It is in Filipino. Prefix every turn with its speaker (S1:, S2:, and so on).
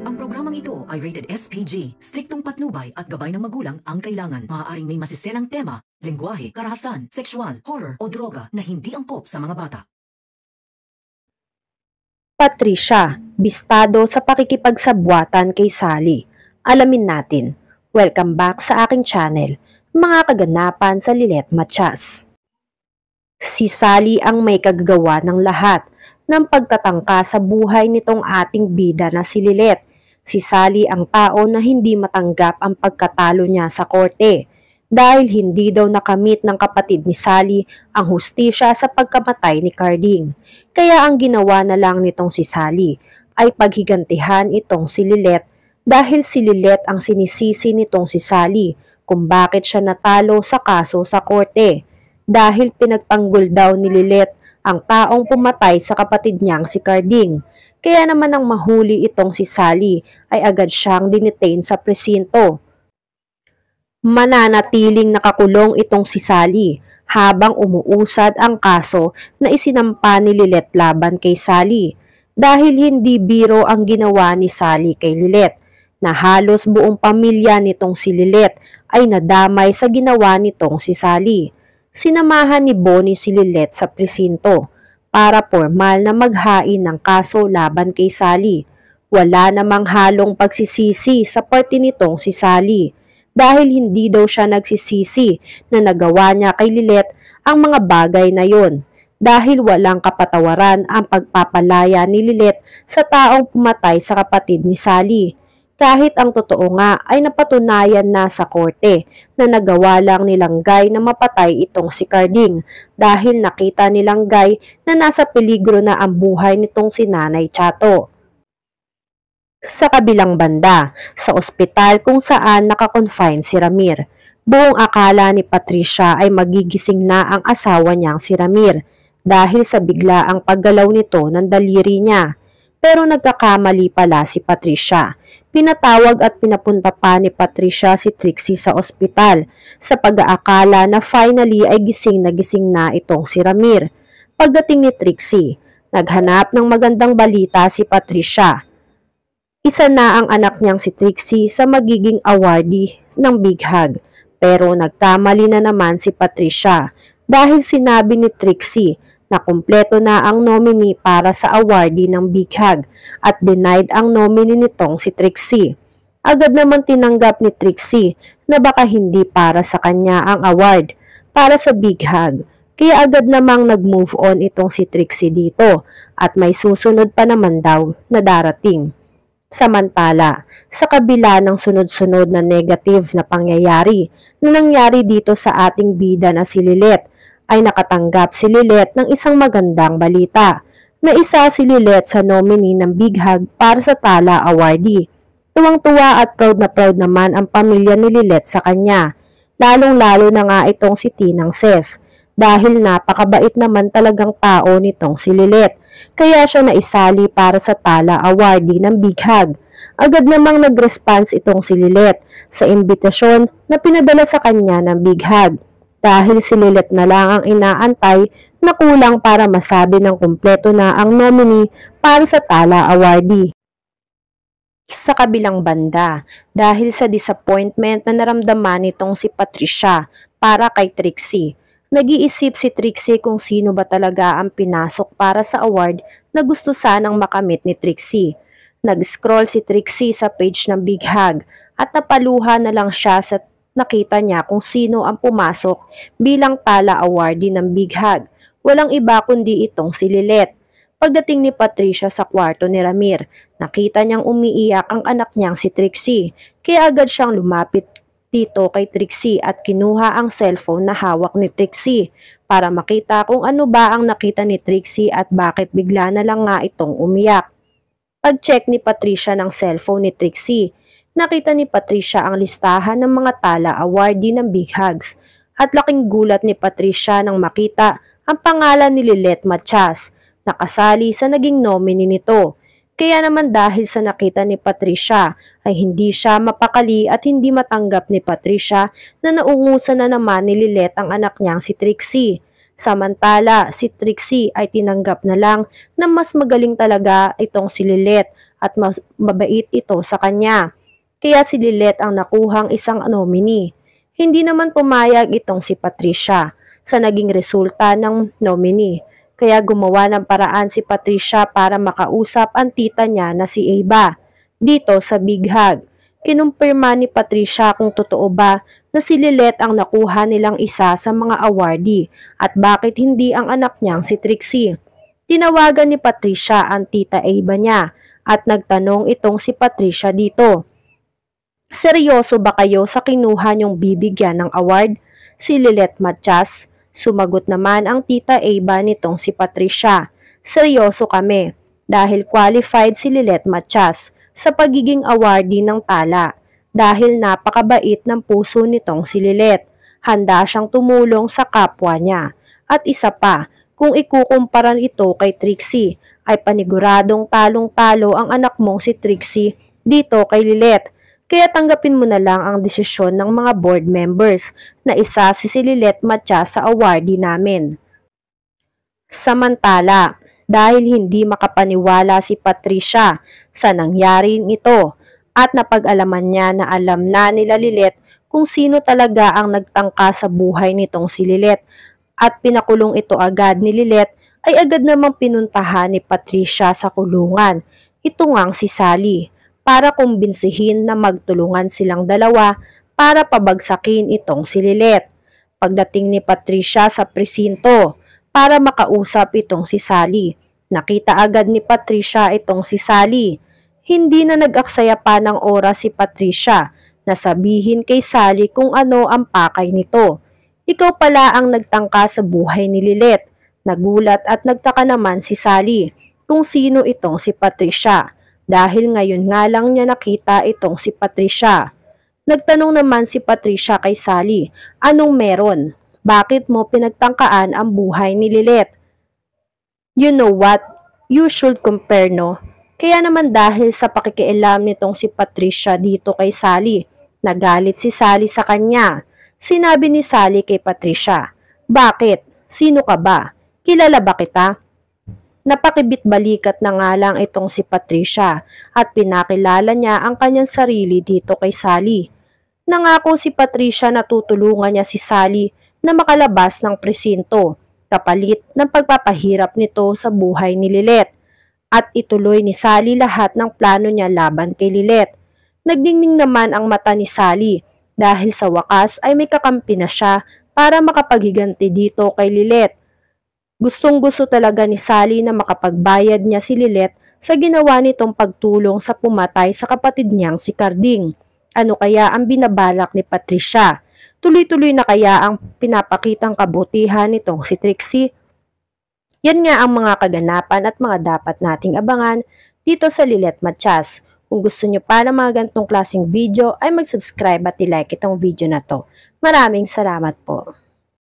S1: Ang programang ito ay rated SPG, striktong patnubay at gabay ng magulang ang kailangan. Maaaring may masiselang tema, lengguwahe, karahasan, sexual, horror o droga na hindi angkop sa mga bata. Patricia, bistado sa pakikipagsabwatan kay Sally. Alamin natin. Welcome back sa aking channel, mga kaganapan sa Lilet Machas. Si Sally ang may kagagawa ng lahat ng pagtatangka sa buhay nitong ating bida na si Lilet. Si Sally ang tao na hindi matanggap ang pagkatalo niya sa korte dahil hindi daw nakamit ng kapatid ni Sally ang hustisya sa pagkamatay ni Carding. Kaya ang ginawa na lang nitong si Sally ay paghigantihan itong si Lilet dahil si Lilet ang sinisisi nitong si Sally kung bakit siya natalo sa kaso sa korte. Dahil pinagtanggol daw ni Lilet ang taong pumatay sa kapatid niyang si Carding. Kaya naman nang mahuli itong si Sally ay agad siyang dinetain sa presinto. Mananatiling nakakulong itong si Sally habang umuusad ang kaso na isinampa ni Lilet laban kay Sally dahil hindi biro ang ginawa ni Sally kay Lilet na halos buong pamilya nitong si Lilet ay nadamay sa ginawa nitong si Sally sinamahan ni Bonnie si Lilet sa presinto para formal na maghain ng kaso laban kay Sally. Wala namang halong pagsisisi sa parte nitong si Sally dahil hindi daw siya nagsisisi na nagawa niya kay Lilet ang mga bagay na yon dahil walang kapatawaran ang pagpapalaya ni Lilet sa taong pumatay sa kapatid ni Sally kahit ang totoo nga ay napatunayan na sa korte na nagawa lang nilang Langgay na mapatay itong si Carding dahil nakita nilang Langgay na nasa peligro na ang buhay nitong si Nanay Chato. Sa kabilang banda, sa ospital kung saan nakakonfine si Ramir, buong akala ni Patricia ay magigising na ang asawa niyang si Ramir dahil sa bigla ang paggalaw nito ng daliri niya. Pero nagkakamali pala si Patricia pinatawag at pinapunta pa ni Patricia si Trixie sa ospital sa pag-aakala na finally ay gising na gising na itong si Ramir. Pagdating ni Trixie, naghanap ng magandang balita si Patricia. Isa na ang anak niyang si Trixie sa magiging awardee ng Big Hug pero nagkamali na naman si Patricia dahil sinabi ni Trixie na kumpleto na ang nominee para sa awardee ng Big Hag at denied ang nominee nitong si Trixie. Agad naman tinanggap ni Trixie na baka hindi para sa kanya ang award para sa Big Hag. Kaya agad namang nag-move on itong si Trixie dito at may susunod pa naman daw na darating. Samantala, sa kabila ng sunod-sunod na negative na pangyayari na nangyari dito sa ating bida na si Lilet ay nakatanggap si Lilet ng isang magandang balita na isa si Lilet sa nominee ng Big Hug para sa Tala Awardee. Tuwang-tuwa at proud na proud naman ang pamilya ni Lilet sa kanya, lalong-lalo na nga itong si Tinang Ses, dahil napakabait naman talagang tao nitong si Lilet, kaya siya naisali para sa Tala Awardee ng Big Hug. Agad namang nag-response itong si Lilet sa imbitasyon na pinadala sa kanya ng Big Hug dahil sililat na lang ang inaantay na kulang para masabi ng kumpleto na ang nominee para sa Tala Awardee. Sa kabilang banda, dahil sa disappointment na naramdaman nitong si Patricia para kay Trixie, nag-iisip si Trixie kung sino ba talaga ang pinasok para sa award na gusto sanang makamit ni Trixie. Nag-scroll si Trixie sa page ng Big Hag at napaluha na lang siya sa nakita niya kung sino ang pumasok bilang tala awardee ng Big Hug. Walang iba kundi itong si Lilet. Pagdating ni Patricia sa kwarto ni Ramir, nakita niyang umiiyak ang anak niyang si Trixie, kaya agad siyang lumapit dito kay Trixie at kinuha ang cellphone na hawak ni Trixie para makita kung ano ba ang nakita ni Trixie at bakit bigla na lang nga itong umiyak. Pag-check ni Patricia ng cellphone ni Trixie, nakita ni Patricia ang listahan ng mga tala awardee ng Big Hugs at laking gulat ni Patricia nang makita ang pangalan ni Lilet Machas nakasali sa naging nominee nito. Kaya naman dahil sa nakita ni Patricia ay hindi siya mapakali at hindi matanggap ni Patricia na naungusan na naman ni Lilet ang anak niyang si Trixie. Samantala, si Trixie ay tinanggap na lang na mas magaling talaga itong si Lilet at mas mabait ito sa kanya kaya si Lilette ang nakuhang isang nominee. Hindi naman pumayag itong si Patricia sa naging resulta ng nominee. Kaya gumawa ng paraan si Patricia para makausap ang tita niya na si Ava dito sa Big Hug. Kinumpirma ni Patricia kung totoo ba na si Lilette ang nakuha nilang isa sa mga awardee at bakit hindi ang anak niyang si Trixie. Tinawagan ni Patricia ang tita Ava niya at nagtanong itong si Patricia dito. Seryoso ba kayo sa kinuha niyong bibigyan ng award? Si Lilet Matias. Sumagot naman ang tita Ava nitong si Patricia. Seryoso kami dahil qualified si Lilet Matias sa pagiging awardee ng tala dahil napakabait ng puso nitong si Lilet. Handa siyang tumulong sa kapwa niya. At isa pa, kung ikukumpara ito kay Trixie, ay paniguradong talong-talo ang anak mong si Trixie dito kay Lilet kaya tanggapin mo na lang ang desisyon ng mga board members na isa si Sililet Matya sa awardee namin. Samantala, dahil hindi makapaniwala si Patricia sa nangyari nito at napag-alaman niya na alam na nila Lilet kung sino talaga ang nagtangka sa buhay nitong si Lilet at pinakulong ito agad ni Lilet ay agad namang pinuntahan ni Patricia sa kulungan. Ito ngang si Sally para kumbinsihin na magtulungan silang dalawa para pabagsakin itong si Lilet. Pagdating ni Patricia sa presinto para makausap itong si Sally, nakita agad ni Patricia itong si Sally. Hindi na nag-aksaya pa ng oras si Patricia na sabihin kay Sally kung ano ang pakay nito. Ikaw pala ang nagtangka sa buhay ni Lilet. Nagulat at nagtaka naman si Sally kung sino itong si Patricia dahil ngayon nga lang niya nakita itong si Patricia. Nagtanong naman si Patricia kay Sally, anong meron? Bakit mo pinagtangkaan ang buhay ni Lilet? You know what? You should compare no? Kaya naman dahil sa pakikialam nitong si Patricia dito kay Sally, nagalit si Sally sa kanya. Sinabi ni Sally kay Patricia, Bakit? Sino ka ba? Kilala ba kita? napakibitbalikat na nga lang itong si Patricia at pinakilala niya ang kanyang sarili dito kay Sally. Nangako si Patricia na tutulungan niya si Sally na makalabas ng presinto kapalit ng pagpapahirap nito sa buhay ni Lilet at ituloy ni Sally lahat ng plano niya laban kay Lilet. Nagdingning naman ang mata ni Sally dahil sa wakas ay may kakampi na siya para makapaghiganti dito kay Lilet Gustong-gusto talaga ni Sally na makapagbayad niya si Lilet sa ginawa nitong pagtulong sa pumatay sa kapatid niyang si Carding. Ano kaya ang binabalak ni Patricia? Tuloy-tuloy na kaya ang pinapakitang kabutihan nitong si Trixie? Yan nga ang mga kaganapan at mga dapat nating abangan dito sa Lilet Matias. Kung gusto nyo pa ng mga ganitong klaseng video ay mag-subscribe at ilike itong video na to. Maraming salamat po.